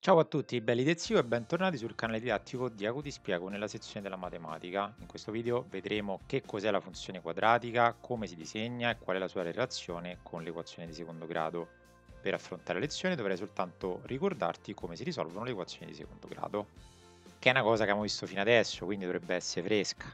Ciao a tutti, belli del zio e bentornati sul canale didattico Diaco ti spiego nella sezione della matematica. In questo video vedremo che cos'è la funzione quadratica, come si disegna e qual è la sua relazione con l'equazione di secondo grado. Per affrontare la lezione dovrei soltanto ricordarti come si risolvono le equazioni di secondo grado, che è una cosa che abbiamo visto fino adesso, quindi dovrebbe essere fresca.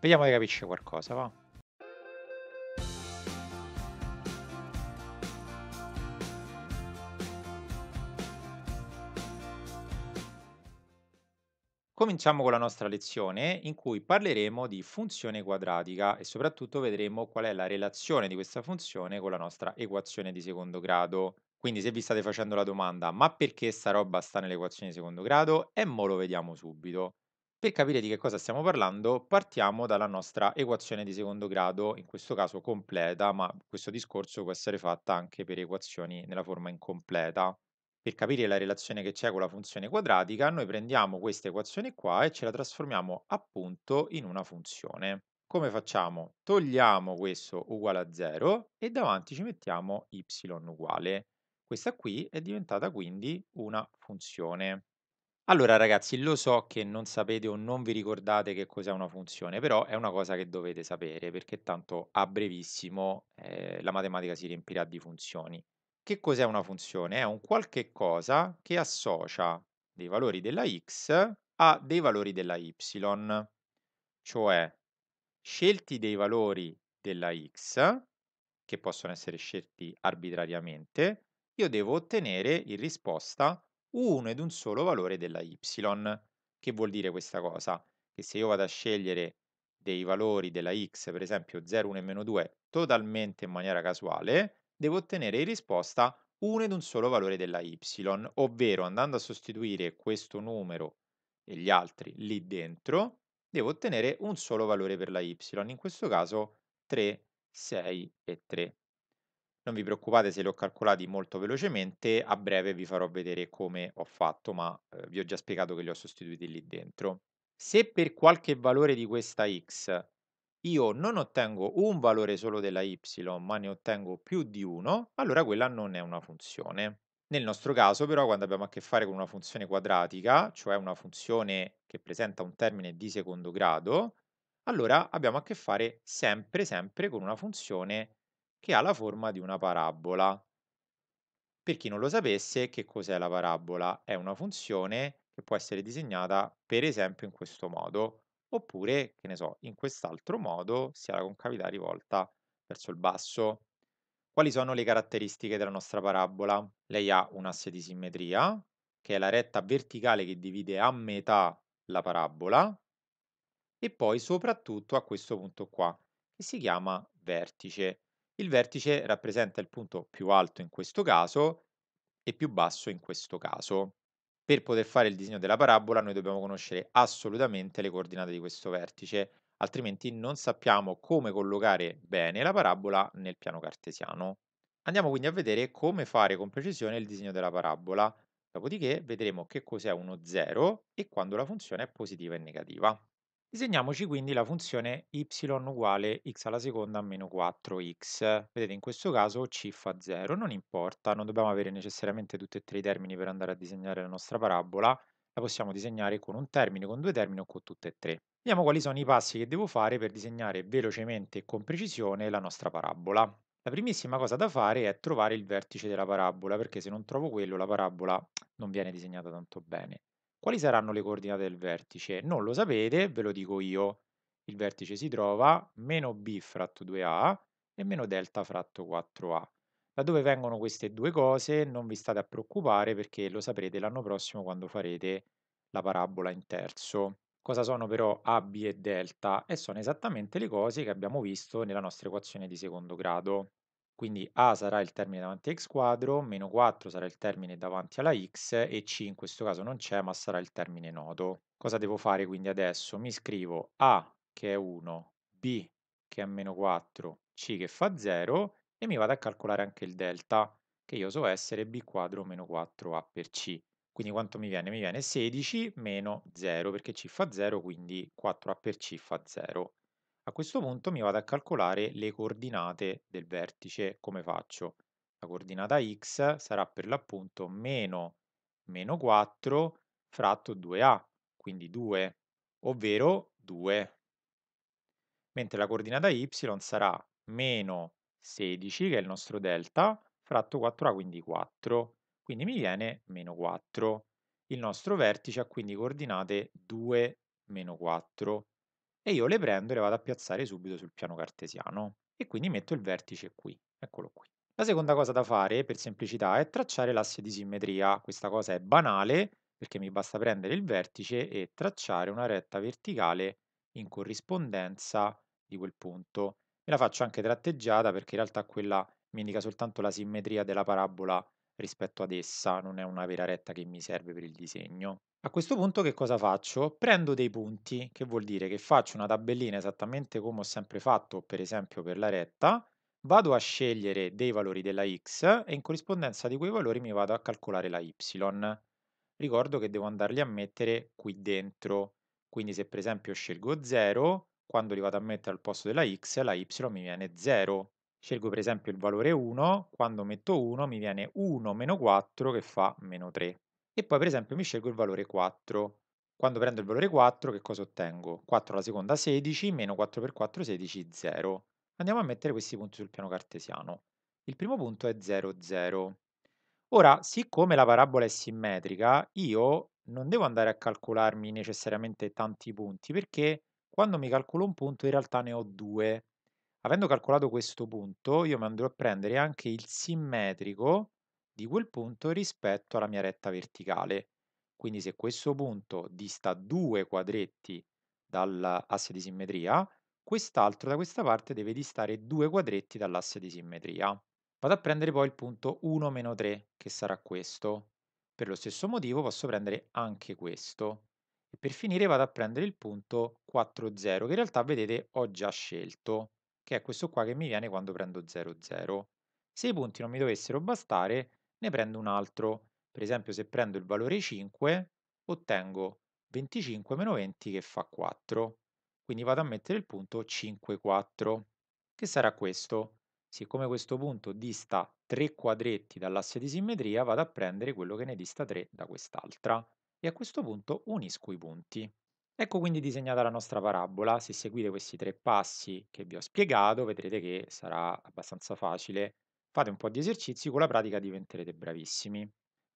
Vediamo di capirci qualcosa, va? Cominciamo con la nostra lezione in cui parleremo di funzione quadratica e soprattutto vedremo qual è la relazione di questa funzione con la nostra equazione di secondo grado. Quindi se vi state facendo la domanda ma perché sta roba sta nell'equazione di secondo grado? E mo lo vediamo subito. Per capire di che cosa stiamo parlando partiamo dalla nostra equazione di secondo grado, in questo caso completa, ma questo discorso può essere fatto anche per equazioni nella forma incompleta per capire la relazione che c'è con la funzione quadratica, noi prendiamo questa equazione qua e ce la trasformiamo appunto in una funzione. Come facciamo? Togliamo questo uguale a 0 e davanti ci mettiamo y uguale. Questa qui è diventata quindi una funzione. Allora ragazzi, lo so che non sapete o non vi ricordate che cos'è una funzione, però è una cosa che dovete sapere perché tanto a brevissimo eh, la matematica si riempirà di funzioni. Che cos'è una funzione? È un qualche cosa che associa dei valori della x a dei valori della y, cioè scelti dei valori della x, che possono essere scelti arbitrariamente, io devo ottenere in risposta uno ed un solo valore della y. Che vuol dire questa cosa? Che se io vado a scegliere dei valori della x, per esempio 0, 1 e meno 2, totalmente in maniera casuale, devo ottenere in risposta 1 ed un solo valore della y, ovvero andando a sostituire questo numero e gli altri lì dentro, devo ottenere un solo valore per la y, in questo caso 3, 6 e 3. Non vi preoccupate se li ho calcolati molto velocemente, a breve vi farò vedere come ho fatto, ma eh, vi ho già spiegato che li ho sostituiti lì dentro. Se per qualche valore di questa x io non ottengo un valore solo della y, ma ne ottengo più di uno, allora quella non è una funzione. Nel nostro caso però quando abbiamo a che fare con una funzione quadratica, cioè una funzione che presenta un termine di secondo grado, allora abbiamo a che fare sempre sempre con una funzione che ha la forma di una parabola. Per chi non lo sapesse, che cos'è la parabola? È una funzione che può essere disegnata per esempio in questo modo oppure, che ne so, in quest'altro modo si ha la concavità rivolta verso il basso. Quali sono le caratteristiche della nostra parabola? Lei ha un asse di simmetria, che è la retta verticale che divide a metà la parabola, e poi soprattutto a questo punto qua, che si chiama vertice. Il vertice rappresenta il punto più alto in questo caso e più basso in questo caso per poter fare il disegno della parabola noi dobbiamo conoscere assolutamente le coordinate di questo vertice, altrimenti non sappiamo come collocare bene la parabola nel piano cartesiano. Andiamo quindi a vedere come fare con precisione il disegno della parabola, dopodiché vedremo che cos'è uno 0 e quando la funzione è positiva e negativa. Disegniamoci quindi la funzione y uguale x alla seconda meno 4x. Vedete, in questo caso c fa 0, non importa, non dobbiamo avere necessariamente tutti e tre i termini per andare a disegnare la nostra parabola, la possiamo disegnare con un termine, con due termini o con tutte e tre. Vediamo quali sono i passi che devo fare per disegnare velocemente e con precisione la nostra parabola. La primissima cosa da fare è trovare il vertice della parabola, perché se non trovo quello la parabola non viene disegnata tanto bene. Quali saranno le coordinate del vertice? Non lo sapete, ve lo dico io. Il vertice si trova meno b fratto 2a e meno delta fratto 4a. Da dove vengono queste due cose non vi state a preoccupare perché lo saprete l'anno prossimo quando farete la parabola in terzo. Cosa sono però a, b e delta? E sono esattamente le cose che abbiamo visto nella nostra equazione di secondo grado. Quindi A sarà il termine davanti a x quadro, meno 4 sarà il termine davanti alla x e C in questo caso non c'è ma sarà il termine noto. Cosa devo fare quindi adesso? Mi scrivo A che è 1, B che è meno 4, C che fa 0 e mi vado a calcolare anche il delta che io so essere B quadro meno 4A per C. Quindi quanto mi viene? Mi viene 16 meno 0 perché C fa 0 quindi 4A per C fa 0. A questo punto mi vado a calcolare le coordinate del vertice. Come faccio? La coordinata x sarà per l'appunto meno, meno 4 fratto 2a, quindi 2, ovvero 2. Mentre la coordinata y sarà meno 16, che è il nostro delta, fratto 4a, quindi 4. Quindi mi viene meno 4. Il nostro vertice ha quindi coordinate 2, meno 4 e io le prendo e le vado a piazzare subito sul piano cartesiano e quindi metto il vertice qui, eccolo qui. La seconda cosa da fare, per semplicità, è tracciare l'asse di simmetria. Questa cosa è banale perché mi basta prendere il vertice e tracciare una retta verticale in corrispondenza di quel punto. Me la faccio anche tratteggiata perché in realtà quella mi indica soltanto la simmetria della parabola rispetto ad essa, non è una vera retta che mi serve per il disegno. A questo punto che cosa faccio? Prendo dei punti, che vuol dire che faccio una tabellina esattamente come ho sempre fatto, per esempio per la retta, vado a scegliere dei valori della x e in corrispondenza di quei valori mi vado a calcolare la y. Ricordo che devo andarli a mettere qui dentro, quindi se per esempio scelgo 0, quando li vado a mettere al posto della x, la y mi viene 0. Scelgo per esempio il valore 1, quando metto 1 mi viene 1 meno 4 che fa meno 3. E poi per esempio mi scelgo il valore 4. Quando prendo il valore 4 che cosa ottengo? 4 alla seconda 16, meno 4 per 4 16, 0. Andiamo a mettere questi punti sul piano cartesiano. Il primo punto è 0, 0. Ora, siccome la parabola è simmetrica, io non devo andare a calcolarmi necessariamente tanti punti, perché quando mi calcolo un punto in realtà ne ho due. Avendo calcolato questo punto, io mi andrò a prendere anche il simmetrico di quel punto rispetto alla mia retta verticale. Quindi se questo punto dista due quadretti dall'asse di simmetria, quest'altro da questa parte deve distare due quadretti dall'asse di simmetria. Vado a prendere poi il punto 1-3, che sarà questo. Per lo stesso motivo posso prendere anche questo. E per finire vado a prendere il punto 4-0, che in realtà vedete ho già scelto che è questo qua che mi viene quando prendo 0, 0. Se i punti non mi dovessero bastare, ne prendo un altro. Per esempio se prendo il valore 5, ottengo 25 meno 20 che fa 4. Quindi vado a mettere il punto 5, 4, che sarà questo. Siccome questo punto dista 3 quadretti dall'asse di simmetria, vado a prendere quello che ne dista 3 da quest'altra. E a questo punto unisco i punti. Ecco quindi disegnata la nostra parabola, se seguite questi tre passi che vi ho spiegato vedrete che sarà abbastanza facile, fate un po' di esercizi, con la pratica diventerete bravissimi.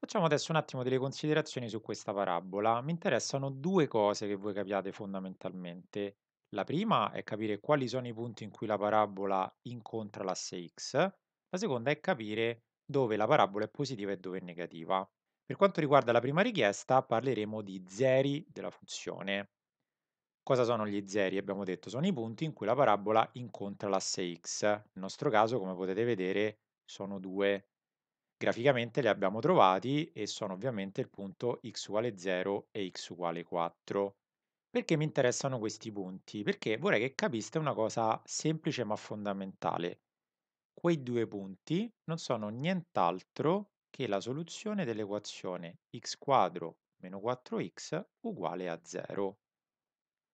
Facciamo adesso un attimo delle considerazioni su questa parabola, mi interessano due cose che voi capiate fondamentalmente. La prima è capire quali sono i punti in cui la parabola incontra l'asse x, la seconda è capire dove la parabola è positiva e dove è negativa. Per quanto riguarda la prima richiesta parleremo di zeri della funzione. Cosa sono gli zeri? Abbiamo detto sono i punti in cui la parabola incontra l'asse x. Nel nostro caso, come potete vedere, sono due. Graficamente li abbiamo trovati e sono ovviamente il punto x uguale 0 e x uguale 4. Perché mi interessano questi punti? Perché vorrei che capiste una cosa semplice ma fondamentale. Quei due punti non sono nient'altro che la soluzione dell'equazione x quadro meno 4x uguale a 0.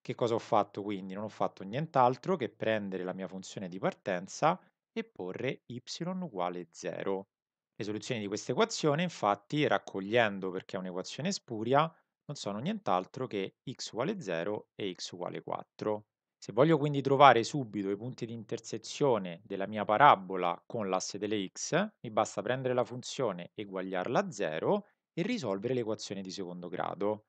Che cosa ho fatto quindi? Non ho fatto nient'altro che prendere la mia funzione di partenza e porre y uguale 0. Le soluzioni di questa equazione, infatti, raccogliendo perché è un'equazione spuria, non sono nient'altro che x uguale 0 e x uguale 4. Se voglio quindi trovare subito i punti di intersezione della mia parabola con l'asse delle x, mi basta prendere la funzione, eguagliarla a 0 e risolvere l'equazione di secondo grado.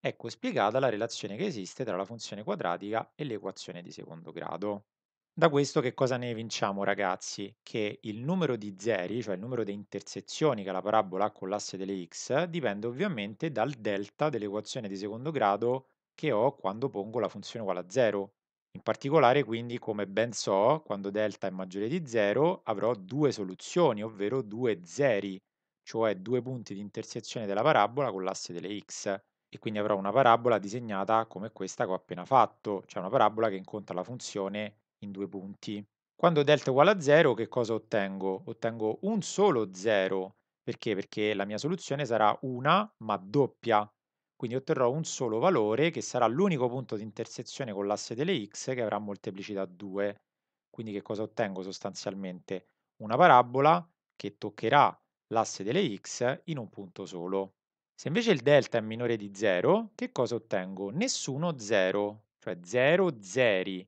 Ecco spiegata la relazione che esiste tra la funzione quadratica e l'equazione di secondo grado. Da questo che cosa ne vinciamo ragazzi? Che il numero di zeri, cioè il numero di intersezioni che la parabola ha con l'asse delle x, dipende ovviamente dal delta dell'equazione di secondo grado che ho quando pongo la funzione uguale a 0, in particolare, quindi, come ben so, quando delta è maggiore di 0 avrò due soluzioni, ovvero due zeri, cioè due punti di intersezione della parabola con l'asse delle x. E quindi avrò una parabola disegnata come questa che ho appena fatto, cioè una parabola che incontra la funzione in due punti. Quando delta è uguale a 0, che cosa ottengo? Ottengo un solo 0. Perché? Perché la mia soluzione sarà una ma doppia, quindi otterrò un solo valore che sarà l'unico punto di intersezione con l'asse delle x che avrà molteplicità 2. Quindi che cosa ottengo sostanzialmente? Una parabola che toccherà l'asse delle x in un punto solo. Se invece il delta è minore di 0, che cosa ottengo? Nessuno 0, cioè 0 zeri,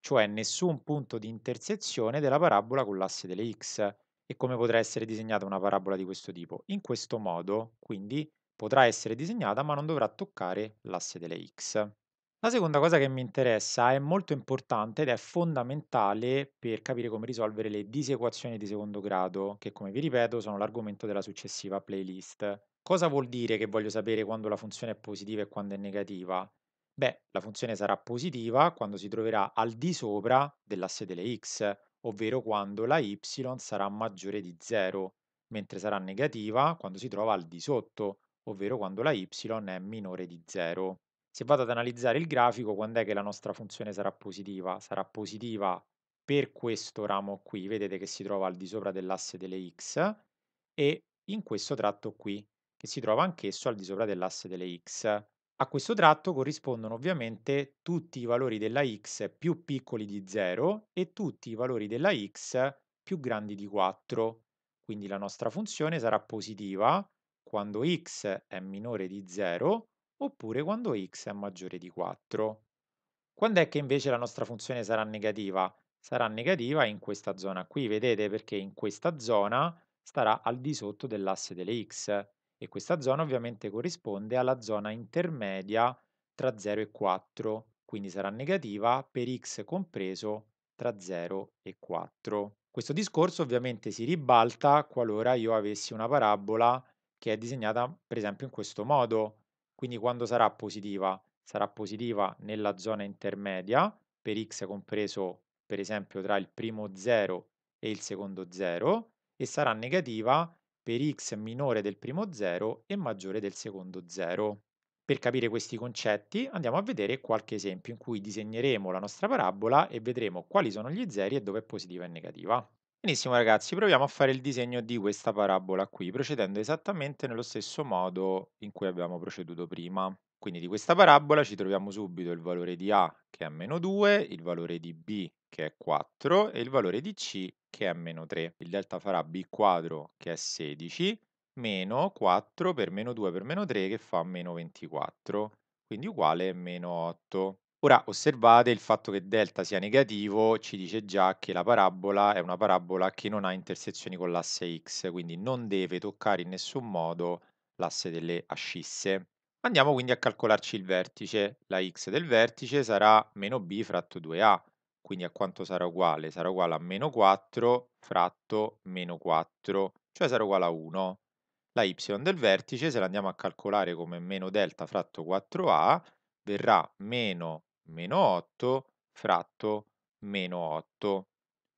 cioè nessun punto di intersezione della parabola con l'asse delle x. E come potrà essere disegnata una parabola di questo tipo? In questo modo, quindi potrà essere disegnata ma non dovrà toccare l'asse delle x. La seconda cosa che mi interessa è molto importante ed è fondamentale per capire come risolvere le disequazioni di secondo grado, che come vi ripeto sono l'argomento della successiva playlist. Cosa vuol dire che voglio sapere quando la funzione è positiva e quando è negativa? Beh, la funzione sarà positiva quando si troverà al di sopra dell'asse delle x, ovvero quando la y sarà maggiore di 0, mentre sarà negativa quando si trova al di sotto, ovvero quando la y è minore di 0. Se vado ad analizzare il grafico, quando è che la nostra funzione sarà positiva? Sarà positiva per questo ramo qui, vedete che si trova al di sopra dell'asse delle x, e in questo tratto qui, che si trova anch'esso al di sopra dell'asse delle x. A questo tratto corrispondono ovviamente tutti i valori della x più piccoli di 0 e tutti i valori della x più grandi di 4. Quindi la nostra funzione sarà positiva quando x è minore di 0 oppure quando x è maggiore di 4. Quando è che invece la nostra funzione sarà negativa? Sarà negativa in questa zona qui, vedete perché in questa zona starà al di sotto dell'asse delle x e questa zona ovviamente corrisponde alla zona intermedia tra 0 e 4, quindi sarà negativa per x compreso tra 0 e 4. Questo discorso ovviamente si ribalta qualora io avessi una parabola che è disegnata per esempio in questo modo. Quindi quando sarà positiva? Sarà positiva nella zona intermedia per x compreso per esempio tra il primo 0 e il secondo 0 e sarà negativa per x minore del primo 0 e maggiore del secondo 0. Per capire questi concetti andiamo a vedere qualche esempio in cui disegneremo la nostra parabola e vedremo quali sono gli zeri e dove è positiva e negativa. Benissimo ragazzi, proviamo a fare il disegno di questa parabola qui, procedendo esattamente nello stesso modo in cui abbiamo proceduto prima. Quindi di questa parabola ci troviamo subito il valore di A che è meno 2, il valore di B che è 4 e il valore di C che è meno 3. Il delta farà B quadro che è 16, meno 4 per meno 2 per meno 3 che fa meno 24, quindi uguale a meno 8. Ora osservate il fatto che delta sia negativo ci dice già che la parabola è una parabola che non ha intersezioni con l'asse x, quindi non deve toccare in nessun modo l'asse delle ascisse. Andiamo quindi a calcolarci il vertice. La x del vertice sarà meno b fratto 2a, quindi a quanto sarà uguale? Sarà uguale a meno 4 fratto meno 4, cioè sarà uguale a 1. La y del vertice, se la andiamo a calcolare come meno delta fratto 4a, verrà meno meno 8 fratto meno 8,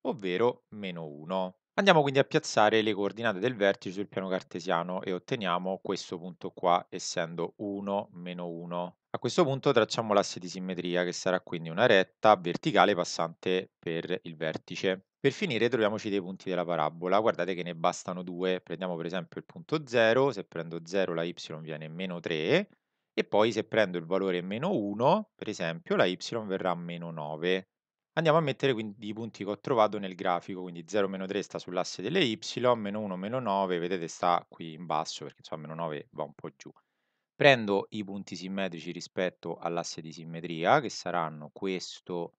ovvero meno 1. Andiamo quindi a piazzare le coordinate del vertice sul piano cartesiano e otteniamo questo punto qua essendo 1 meno 1. A questo punto tracciamo l'asse di simmetria che sarà quindi una retta verticale passante per il vertice. Per finire troviamoci dei punti della parabola, guardate che ne bastano due, prendiamo per esempio il punto 0, se prendo 0 la y viene meno 3, e poi se prendo il valore meno 1, per esempio, la y verrà meno 9. Andiamo a mettere quindi i punti che ho trovato nel grafico, quindi 0 meno 3 sta sull'asse delle y, meno 1 meno 9, vedete sta qui in basso perché insomma meno 9 va un po' giù. Prendo i punti simmetrici rispetto all'asse di simmetria, che saranno questo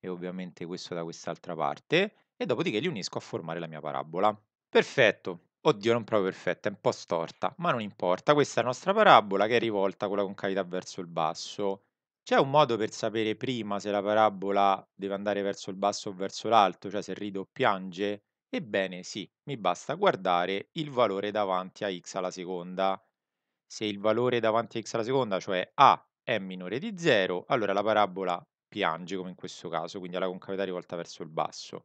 e ovviamente questo da quest'altra parte, e dopodiché li unisco a formare la mia parabola. Perfetto, Oddio, non proprio perfetta, è un po' storta, ma non importa. Questa è la nostra parabola che è rivolta con la concavità verso il basso. C'è un modo per sapere prima se la parabola deve andare verso il basso o verso l'alto, cioè se rido o piange? Ebbene sì, mi basta guardare il valore davanti a x alla seconda. Se il valore davanti a x alla seconda, cioè a, è minore di 0, allora la parabola piange come in questo caso, quindi ha la concavità rivolta verso il basso.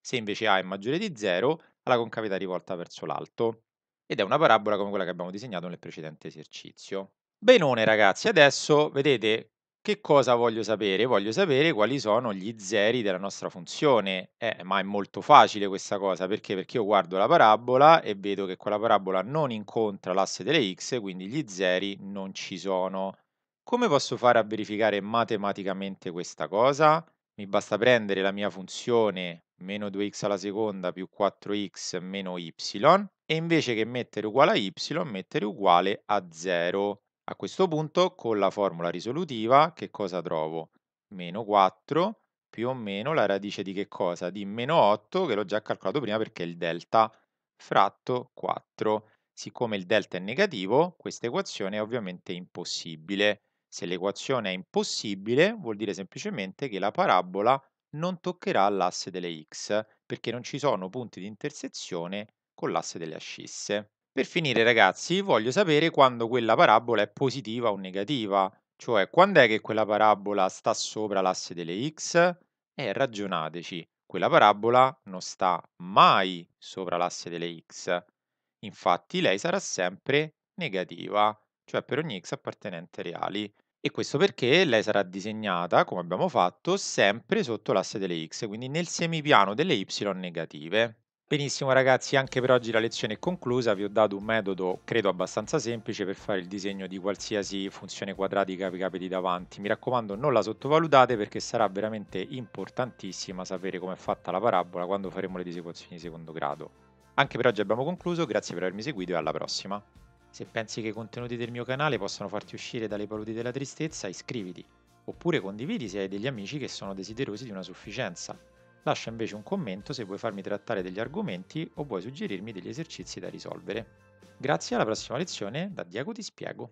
Se invece a è maggiore di 0, alla concavità rivolta verso l'alto ed è una parabola come quella che abbiamo disegnato nel precedente esercizio. Benone ragazzi, adesso vedete che cosa voglio sapere? Voglio sapere quali sono gli zeri della nostra funzione. Eh, ma è molto facile questa cosa, perché? Perché io guardo la parabola e vedo che quella parabola non incontra l'asse delle x, quindi gli zeri non ci sono. Come posso fare a verificare matematicamente questa cosa? mi basta prendere la mia funzione meno 2x alla seconda più 4x meno y e invece che mettere uguale a y mettere uguale a 0. A questo punto con la formula risolutiva che cosa trovo? Meno 4 più o meno la radice di che cosa? Di meno 8 che l'ho già calcolato prima perché è il delta fratto 4. Siccome il delta è negativo questa equazione è ovviamente impossibile. Se l'equazione è impossibile, vuol dire semplicemente che la parabola non toccherà l'asse delle x, perché non ci sono punti di intersezione con l'asse delle ascisse. Per finire ragazzi, voglio sapere quando quella parabola è positiva o negativa, cioè quando è che quella parabola sta sopra l'asse delle x? E ragionateci, quella parabola non sta mai sopra l'asse delle x, infatti lei sarà sempre negativa, cioè per ogni x appartenente reali. E questo perché lei sarà disegnata, come abbiamo fatto, sempre sotto l'asse delle x, quindi nel semipiano delle y negative. Benissimo ragazzi, anche per oggi la lezione è conclusa, vi ho dato un metodo credo abbastanza semplice per fare il disegno di qualsiasi funzione quadratica vi capiti davanti. Mi raccomando non la sottovalutate perché sarà veramente importantissima sapere come è fatta la parabola quando faremo le disequazioni di secondo grado. Anche per oggi abbiamo concluso, grazie per avermi seguito e alla prossima. Se pensi che i contenuti del mio canale possano farti uscire dalle paludi della tristezza, iscriviti, oppure condividi se hai degli amici che sono desiderosi di una sufficienza. Lascia invece un commento se vuoi farmi trattare degli argomenti o vuoi suggerirmi degli esercizi da risolvere. Grazie alla prossima lezione da Diego Ti Spiego.